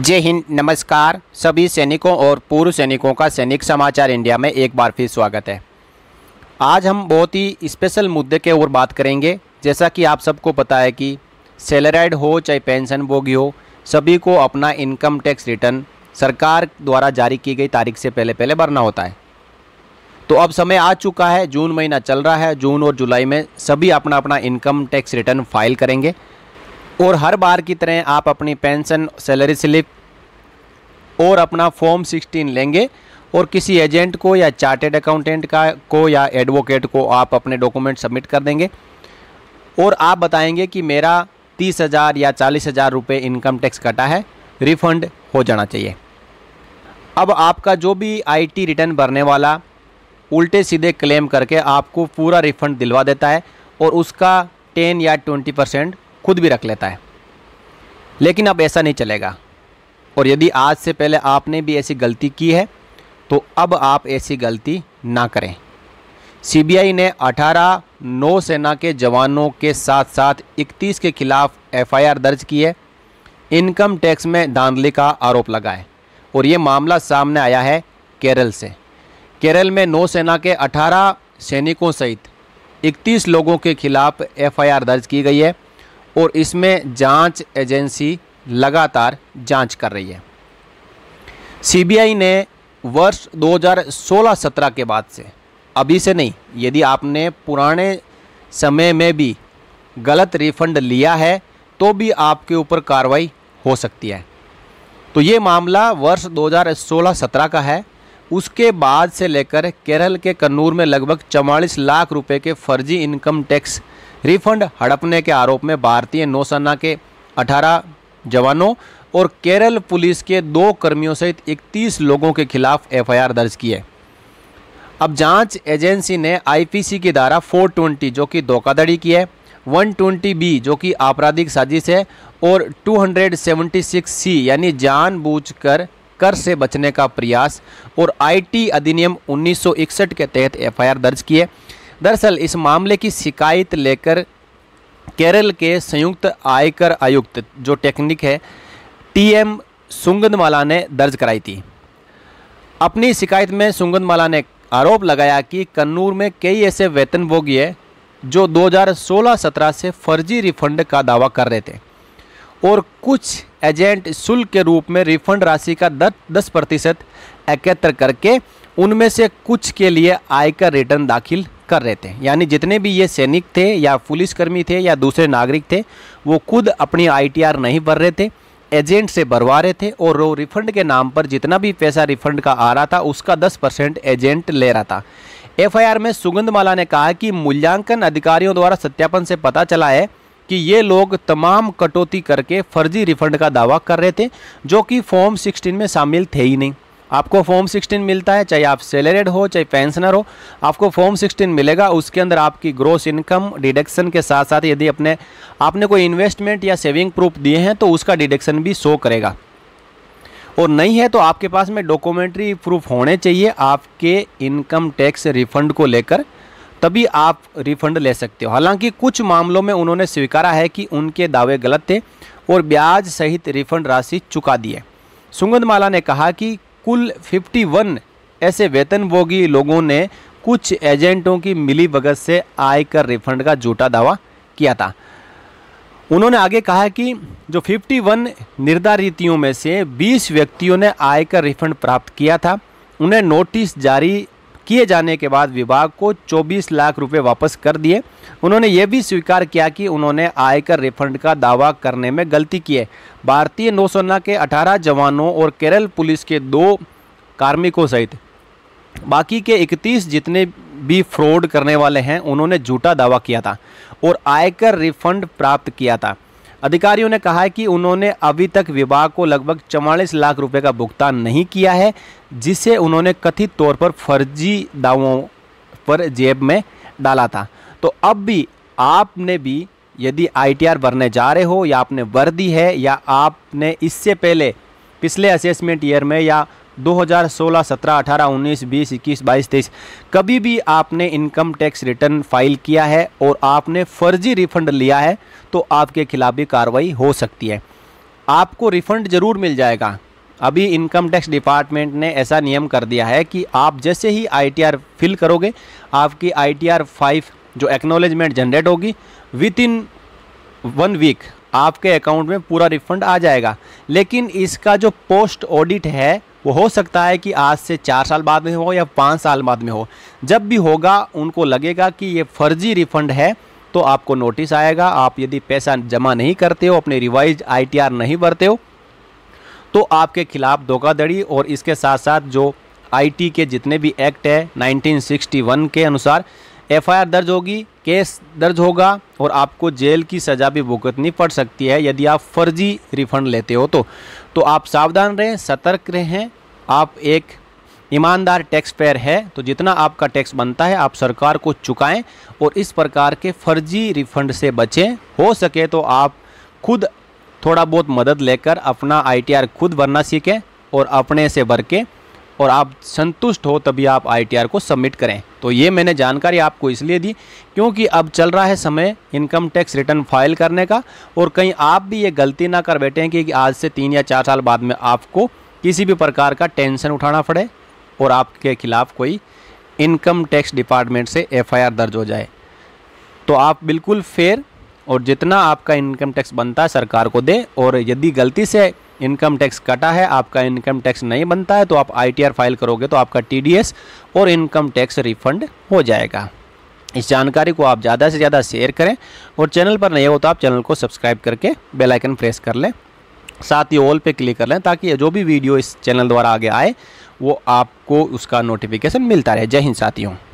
जय हिंद नमस्कार सभी सैनिकों और पूर्व सैनिकों का सैनिक समाचार इंडिया में एक बार फिर स्वागत है आज हम बहुत ही स्पेशल मुद्दे के ऊपर बात करेंगे जैसा कि आप सबको पता है कि सैलराइड हो चाहे पेंशन भोगी हो सभी को अपना इनकम टैक्स रिटर्न सरकार द्वारा जारी की गई तारीख से पहले पहले भरना होता है तो अब समय आ चुका है जून महीना चल रहा है जून और जुलाई में सभी अपना अपना इनकम टैक्स रिटर्न फाइल करेंगे और हर बार की तरह आप अपनी पेंशन सैलरी स्लिप और अपना फॉर्म 16 लेंगे और किसी एजेंट को या चार्टेड अकाउंटेंट का को या एडवोकेट को आप अपने डॉक्यूमेंट सबमिट कर देंगे और आप बताएंगे कि मेरा तीस हज़ार या चालीस हज़ार रुपये इनकम टैक्स कटा है रिफंड हो जाना चाहिए अब आपका जो भी आईटी रिटर्न भरने वाला उल्टे सीधे क्लेम करके आपको पूरा रिफंड दिलवा देता है और उसका टेन या ट्वेंटी परसेंट खुद भी रख लेता है लेकिन अब ऐसा नहीं चलेगा और यदि आज से पहले आपने भी ऐसी गलती की है तो अब आप ऐसी गलती ना करें सीबीआई ने 18 नौसेना के जवानों के साथ साथ 31 के खिलाफ एफआईआर दर्ज की है इनकम टैक्स में धांधली का आरोप लगा है और ये मामला सामने आया है केरल से केरल में नौसेना के 18 सैनिकों सहित 31 लोगों के खिलाफ एफआईआर दर्ज की गई है और इसमें जांच एजेंसी लगातार जांच कर रही है सीबीआई ने वर्ष 2016-17 के बाद से अभी से नहीं यदि आपने पुराने समय में भी गलत रिफंड लिया है तो भी आपके ऊपर कार्रवाई हो सकती है तो ये मामला वर्ष 2016-17 का है उसके बाद से लेकर केरल के कन्नूर में लगभग चवालीस लाख रुपए के फर्जी इनकम टैक्स रिफंड हड़पने के आरोप में भारतीय नौसेना के 18 जवानों और केरल पुलिस के दो कर्मियों सहित 31 लोगों के खिलाफ एफआईआर दर्ज की है अब जांच एजेंसी ने आईपीसी की धारा 420 जो कि धोखाधड़ी की है 120 बी जो कि आपराधिक साजिश है और 276 सी यानी जानबूझकर कर से बचने का प्रयास और आईटी अधिनियम 1961 के तहत एफआईआर दर्ज की है दरअसल इस मामले की शिकायत लेकर केरल के संयुक्त आयकर आयुक्त जो टेक्निक है टी एम सुगंधमाला ने दर्ज कराई थी अपनी शिकायत में सुगंधमाला ने आरोप लगाया कि कन्नूर में कई ऐसे वेतनभोगी है जो 2016-17 से फर्जी रिफंड का दावा कर रहे थे और कुछ एजेंट शुल्क के रूप में रिफंड राशि का दस दस प्रतिशत एकत्र करके उनमें से कुछ के लिए आयकर रिटर्न दाखिल कर रहे थे यानी जितने भी ये सैनिक थे या पुलिसकर्मी थे या दूसरे नागरिक थे वो खुद अपनी आईटीआर नहीं भर रहे थे एजेंट से भरवा रहे थे और वो रिफंड के नाम पर जितना भी पैसा रिफंड का आ रहा था उसका 10 परसेंट एजेंट ले रहा था एफआईआर में सुगंधमाला ने कहा कि मूल्यांकन अधिकारियों द्वारा सत्यापन से पता चला है कि ये लोग तमाम कटौती करके फर्जी रिफंड का दावा कर रहे थे जो कि फॉर्म 16 में शामिल थे ही नहीं आपको फॉर्म 16 मिलता है चाहे आप सैलरीड हो चाहे पेंशनर हो आपको फॉर्म 16 मिलेगा उसके अंदर आपकी ग्रोस इनकम डिडक्शन के साथ साथ यदि अपने आपने कोई इन्वेस्टमेंट या सेविंग प्रूफ दिए हैं तो उसका डिडक्शन भी शो करेगा और नहीं है तो आपके पास में डॉक्यूमेंट्री प्रूफ होने चाहिए आपके इनकम टैक्स रिफंड को लेकर तभी आप रिफंड ले सकते हो हालांकि कुछ मामलों में उन्होंने स्वीकारा है कि उनके दावे गलत थे और ब्याज सहित रिफंड राशि चुका दिए सुगंधमाला ने कहा कि कुल 51 ऐसे वेतनभोगी लोगों ने कुछ एजेंटों की मिली भगत से आयकर रिफंड का झूठा दावा किया था उन्होंने आगे कहा कि जो 51 निर्धारितियों में से 20 व्यक्तियों ने आयकर रिफंड प्राप्त किया था उन्हें नोटिस जारी किए जाने के बाद विभाग को 24 लाख रुपए वापस कर दिए उन्होंने ये भी स्वीकार किया कि उन्होंने आयकर रिफंड का दावा करने में गलती की है भारतीय नौसेना के 18 जवानों और केरल पुलिस के दो कार्मिकों सहित बाकी के 31 जितने भी फ्रॉड करने वाले हैं उन्होंने झूठा दावा किया था और आयकर रिफंड प्राप्त किया था अधिकारियों ने कहा है कि उन्होंने अभी तक विभाग को लगभग चवालीस लाख रुपए का भुगतान नहीं किया है जिसे उन्होंने कथित तौर पर फर्जी दावों पर जेब में डाला था तो अब भी आपने भी यदि आईटीआर भरने जा रहे हो या आपने भर दी है या आपने इससे पहले पिछले असेसमेंट ईयर में या 2016, 17, 18, 19, 20, 21, 22, 23 कभी भी आपने इनकम टैक्स रिटर्न फाइल किया है और आपने फर्जी रिफंड लिया है तो आपके खिलाफ भी कार्रवाई हो सकती है आपको रिफंड ज़रूर मिल जाएगा अभी इनकम टैक्स डिपार्टमेंट ने ऐसा नियम कर दिया है कि आप जैसे ही आईटीआर फिल करोगे आपकी आईटीआर फाइव जो एक्नोलेजमेंट जनरेट होगी विद इन वन वीक आपके अकाउंट में पूरा रिफंड आ जाएगा लेकिन इसका जो पोस्ट ऑडिट है वो हो सकता है कि आज से चार साल बाद में हो या पाँच साल बाद में हो जब भी होगा उनको लगेगा कि ये फर्जी रिफंड है तो आपको नोटिस आएगा आप यदि पैसा जमा नहीं करते हो अपने रिवाइज आईटीआर नहीं भरते हो तो आपके खिलाफ धोखाधड़ी और इसके साथ साथ जो आईटी के जितने भी एक्ट है 1961 के अनुसार एफआईआर दर्ज होगी केस दर्ज होगा और आपको जेल की सज़ा भी भुगतनी पड़ सकती है यदि आप फर्जी रिफंड लेते हो तो तो आप सावधान रहें सतर्क रहें आप एक ईमानदार टैक्स पेयर है तो जितना आपका टैक्स बनता है आप सरकार को चुकाएं और इस प्रकार के फर्जी रिफंड से बचें हो सके तो आप खुद थोड़ा बहुत मदद लेकर अपना आई खुद भरना सीखें और अपने से भर के और आप संतुष्ट हो तभी आप आई को सबमिट करें तो ये मैंने जानकारी आपको इसलिए दी क्योंकि अब चल रहा है समय इनकम टैक्स रिटर्न फाइल करने का और कहीं आप भी ये गलती ना कर बैठे कि आज से तीन या चार साल बाद में आपको किसी भी प्रकार का टेंशन उठाना पड़े और आपके खिलाफ़ कोई इनकम टैक्स डिपार्टमेंट से एफआईआर दर्ज हो जाए तो आप बिल्कुल फेयर और जितना आपका इनकम टैक्स बनता है सरकार को दे और यदि गलती से इनकम टैक्स कटा है आपका इनकम टैक्स नहीं बनता है तो आप आईटीआर फाइल करोगे तो आपका टीडीएस और इनकम टैक्स रिफंड हो जाएगा इस जानकारी को आप ज़्यादा से ज़्यादा शेयर करें और चैनल पर नहीं हो तो आप चैनल को सब्सक्राइब करके बेलाइकन प्रेस कर लें साथ ही ऑल पे क्लिक कर लें ताकि जो भी वीडियो इस चैनल द्वारा आगे आए वो आपको उसका नोटिफिकेशन मिलता रहे जय हिंद साथियों